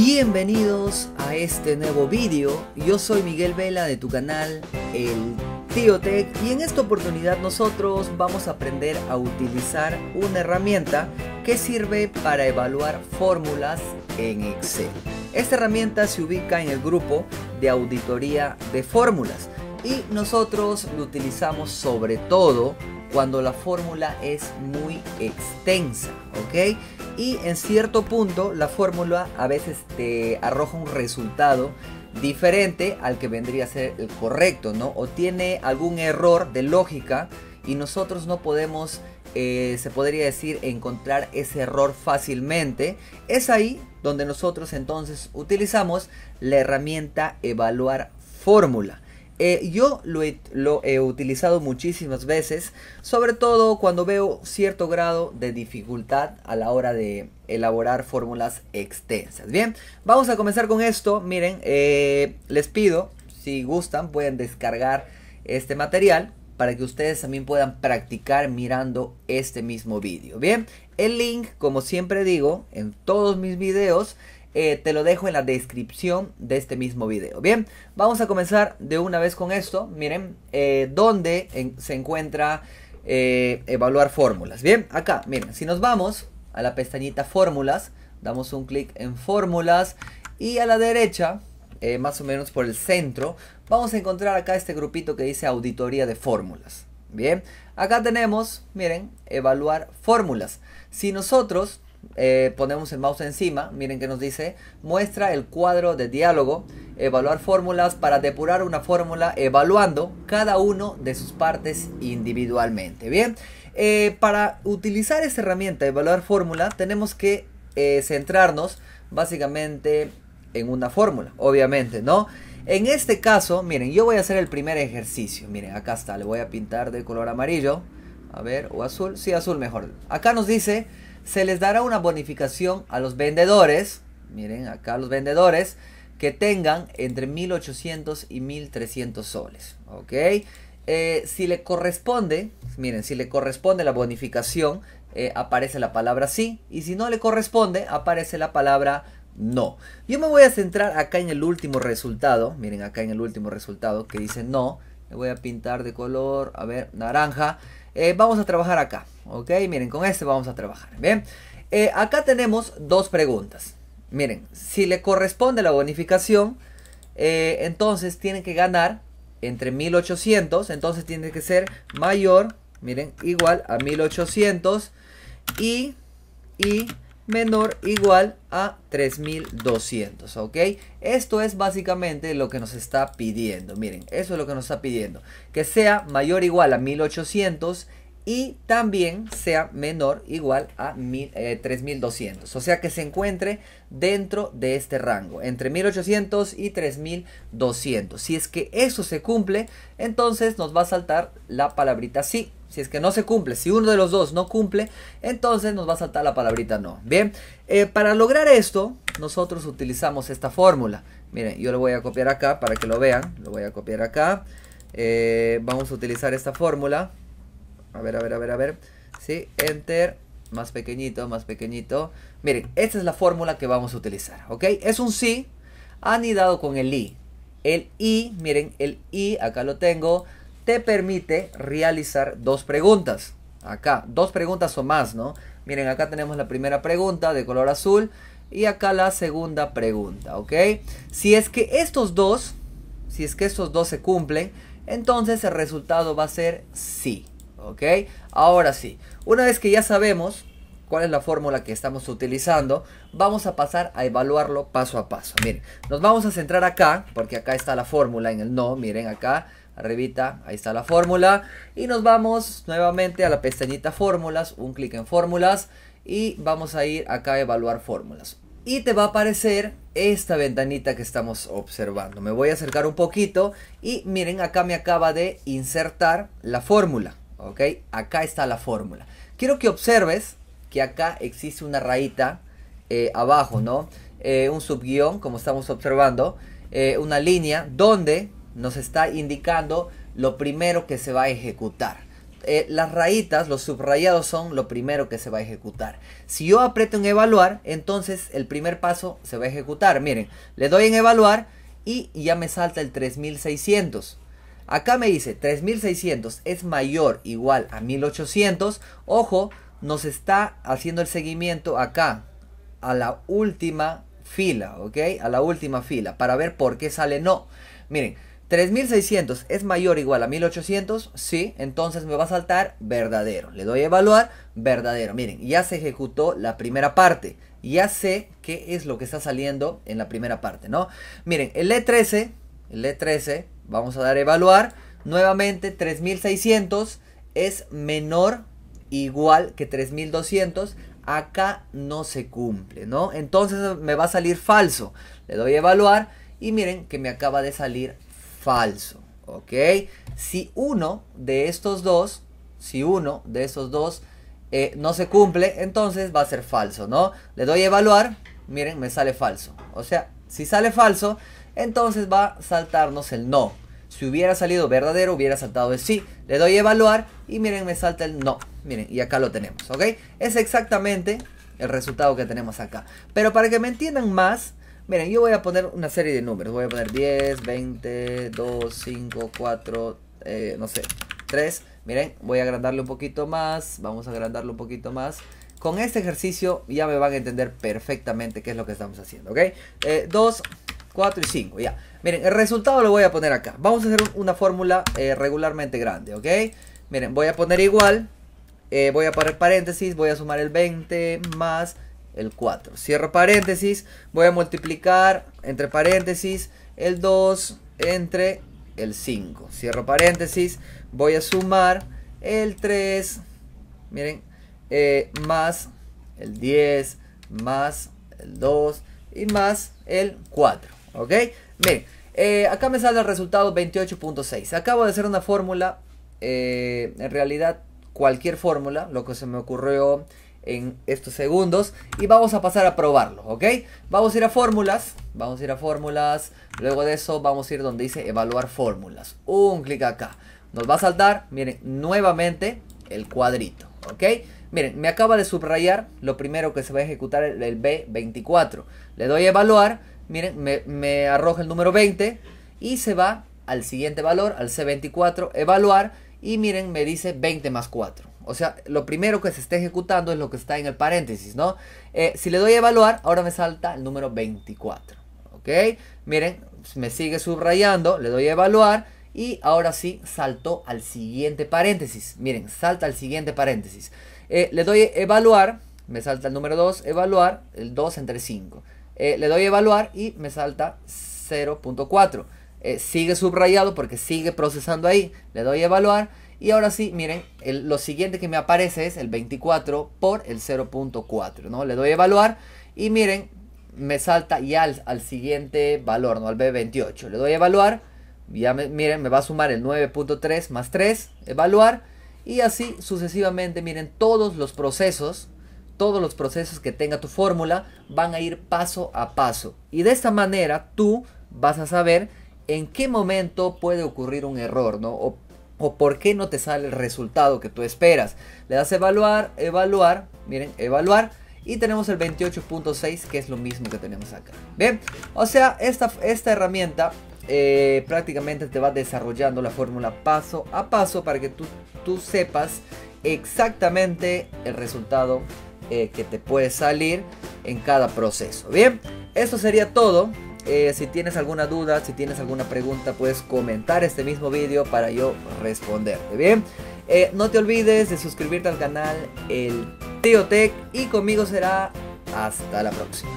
Bienvenidos a este nuevo vídeo, yo soy Miguel Vela de tu canal El Tío Tech y en esta oportunidad nosotros vamos a aprender a utilizar una herramienta que sirve para evaluar fórmulas en Excel. Esta herramienta se ubica en el grupo de auditoría de fórmulas y nosotros lo utilizamos sobre todo cuando la fórmula es muy extensa, ¿ok? y en cierto punto la fórmula a veces te arroja un resultado diferente al que vendría a ser el correcto, ¿no? O tiene algún error de lógica y nosotros no podemos, eh, se podría decir, encontrar ese error fácilmente. Es ahí donde nosotros entonces utilizamos la herramienta evaluar fórmula. Eh, yo lo he, utilizado muchísimas veces, sobre todo cuando veo cierto grado de dificultad a la hora de elaborar fórmulas extensas. Bien, vamos a comenzar con esto. Miren, eh, les pido, si gustan, pueden descargar este material para que ustedes también puedan practicar mirando este mismo vídeo. Bien, el link, como siempre digo, en todos mis videos eh, te lo dejo en la descripción de este mismo video. Bien, vamos a comenzar de una vez con esto. Miren, donde eh, dónde se encuentra eh, evaluar fórmulas. Bien, acá, miren, si nos vamos a la pestañita fórmulas, damos un clic en fórmulas y a la derecha, más o menos por el centro, vamos a encontrar acá este grupito que dice auditoría de fórmulas. Bien, acá tenemos, miren, evaluar fórmulas. Si nosotros eh, ponemos el mouse encima, miren que nos dice, muestra el cuadro de diálogo, evaluar fórmulas para depurar una fórmula evaluando cada uno de sus partes individualmente. Bien, eh, para utilizar esta herramienta, evaluar fórmula, tenemos que eh, centrarnos básicamente en una fórmula, obviamente, ¿no? En este caso, miren, yo voy a hacer el primer ejercicio. Miren, acá está, le voy a pintar de color amarillo. A ver, o azul. Sí, azul mejor. Acá nos dice se les dará una bonificación a los vendedores, miren acá los vendedores, que tengan entre 1800 y 1300 soles, ¿ok? Eh, si le corresponde, miren, si le corresponde la bonificación, eh, aparece la palabra sí, y si no le corresponde, aparece la palabra no. Yo me voy a centrar acá en el último resultado, miren acá en el último resultado que dice no, le voy a pintar de color, a ver, naranja, eh, vamos a trabajar acá, ¿ok? Miren, con este vamos a trabajar, ¿bien? Eh, acá tenemos dos preguntas. Miren, si le corresponde la bonificación, eh, entonces tiene que ganar entre 1800, entonces tiene que ser mayor, miren, igual a 1800 y, y menor igual a 3200 ok esto es básicamente lo que nos está pidiendo miren eso es lo que nos está pidiendo que sea mayor igual a 1800 y también sea menor igual a 3200 eh, o sea que se encuentre dentro de este rango entre 1800 y 3200 si es que eso se cumple entonces nos va a saltar la palabrita sí si es que no se cumple, si uno de los dos no cumple, entonces nos va a saltar la palabrita no. Bien, eh, para lograr esto, nosotros utilizamos esta fórmula. Miren, yo lo voy a copiar acá para que lo vean. Lo voy a copiar acá. Eh, vamos a utilizar esta fórmula. A ver, a ver, a ver, a ver. Sí, enter, más pequeñito, más pequeñito. Miren, esta es la fórmula que vamos a utilizar, ¿ok? Es un sí anidado con el i. El i, miren, el i, acá lo tengo te permite realizar dos preguntas. Acá, dos preguntas o más, ¿no? Miren, acá tenemos la primera pregunta de color azul y acá la segunda pregunta, ¿ok? Si es que estos dos, si es que estos dos se cumplen, entonces el resultado va a ser sí, ¿ok? Ahora sí, una vez que ya sabemos cuál es la fórmula que estamos utilizando, vamos a pasar a evaluarlo paso a paso. Miren, nos vamos a centrar acá, porque acá está la fórmula en el no, miren acá Arribita, ahí está la fórmula. Y nos vamos nuevamente a la pestañita fórmulas, un clic en fórmulas y vamos a ir acá a evaluar fórmulas. Y te va a aparecer esta ventanita que estamos observando. Me voy a acercar un poquito y miren acá me acaba de insertar la fórmula. ¿Ok? Acá está la fórmula. Quiero que observes que acá existe una rayita eh, abajo, ¿no? Eh, un subguión, como estamos observando, eh, una línea donde nos está indicando lo primero que se va a ejecutar. Eh, las rayitas, los subrayados son lo primero que se va a ejecutar. Si yo aprieto en evaluar, entonces el primer paso se va a ejecutar. Miren, le doy en evaluar y ya me salta el 3600. Acá me dice 3600 es mayor igual a 1800. Ojo, nos está haciendo el seguimiento acá a la última fila, ¿ok? A la última fila para ver por qué sale no. Miren, 3600 es mayor o igual a 1800, sí, entonces me va a saltar verdadero. Le doy a evaluar, verdadero. Miren, ya se ejecutó la primera parte. Ya sé qué es lo que está saliendo en la primera parte, ¿no? Miren, el E13, el E13, vamos a dar a evaluar. Nuevamente, 3600 es menor igual que 3200. Acá no se cumple, ¿no? Entonces me va a salir falso. Le doy a evaluar y miren que me acaba de salir falso. ¿Ok? Si uno de estos dos, si uno de esos dos eh, no se cumple, entonces va a ser falso, ¿no? Le doy a evaluar, miren, me sale falso. O sea, si sale falso, entonces va a saltarnos el no. Si hubiera salido verdadero, hubiera saltado el sí. Le doy a evaluar y miren, me salta el no. Miren, y acá lo tenemos, ¿ok? Es exactamente el resultado que tenemos acá. Pero para que me entiendan más, Miren, yo voy a poner una serie de números. Voy a poner 10, 20, 2, 5, 4, no sé, 3. Miren, voy a agrandarle un poquito más. Vamos a agrandarle un poquito más. Con este ejercicio ya me van a entender perfectamente qué es lo que estamos haciendo, ¿ok? 2, eh, 4 y 5, ya. Miren, el resultado lo voy a poner acá. Vamos a hacer una fórmula eh, regularmente grande, ¿ok? Miren, voy a poner igual. Eh, voy a poner paréntesis, voy a sumar el 20 más el 4. Cierro paréntesis, voy a multiplicar entre paréntesis el 2 entre el 5. Cierro paréntesis, voy a sumar el 3, miren, eh, más el 10, más el 2 y más el 4. ¿Ok? Miren, eh, acá me sale el resultado 28.6. Acabo de hacer una fórmula, eh, en realidad cualquier fórmula, lo que se me ocurrió en estos segundos y vamos a pasar a probarlo, ¿ok? Vamos a ir a fórmulas, vamos a ir a fórmulas, luego de eso vamos a ir donde dice evaluar fórmulas, un clic acá, nos va a saltar, miren, nuevamente el cuadrito, ¿ok? Miren, me acaba de subrayar lo primero que se va a ejecutar el, B24, le doy a evaluar, miren, me, me arroja el número 20 y se va al siguiente valor, al C24, evaluar, y miren, me dice 20 más 4. O sea, lo primero que se está ejecutando es lo que está en el paréntesis, ¿no? Eh, si le doy a evaluar, ahora me salta el número 24. ¿Ok? Miren, me sigue subrayando, le doy a evaluar y ahora sí saltó al siguiente paréntesis. Miren, salta al siguiente paréntesis. Eh, le doy a evaluar, me salta el número 2, evaluar, el 2 entre 5. Eh, le doy a evaluar y me salta 0.4. sigue subrayado porque sigue procesando ahí. Le doy a evaluar y ahora sí, miren, lo siguiente que me aparece es el 24 por el 0.4, ¿no? Le doy a evaluar y miren, me salta ya al, siguiente valor, ¿no? Al B28. Le doy a evaluar, ya miren, me va a sumar el 9.3 más 3, evaluar. Y así sucesivamente, miren, todos los procesos, todos los procesos que tenga tu fórmula van a ir paso a paso. Y de esta manera tú vas a saber en qué momento puede ocurrir un error, ¿no? o por qué no te sale el resultado que tú esperas. Le das evaluar, evaluar, miren, evaluar. Y tenemos el 28.6 que es lo mismo que tenemos acá. Bien, o sea, esta, esta herramienta eh, prácticamente te va desarrollando la fórmula paso a paso para que tú, tú sepas exactamente el resultado eh, que te puede salir en cada proceso. Bien, eso sería todo. Eh, si tienes alguna duda, si tienes alguna pregunta, puedes comentar este mismo video para yo responderte, ¿bien? Eh, no te olvides de suscribirte al canal El Tío Tech y conmigo será hasta la próxima.